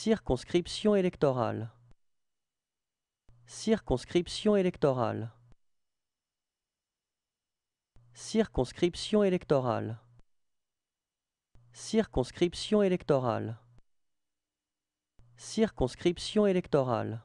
Circonscription électorale. Circonscription électorale. Circonscription électorale. Circonscription électorale. Circonscription électorale.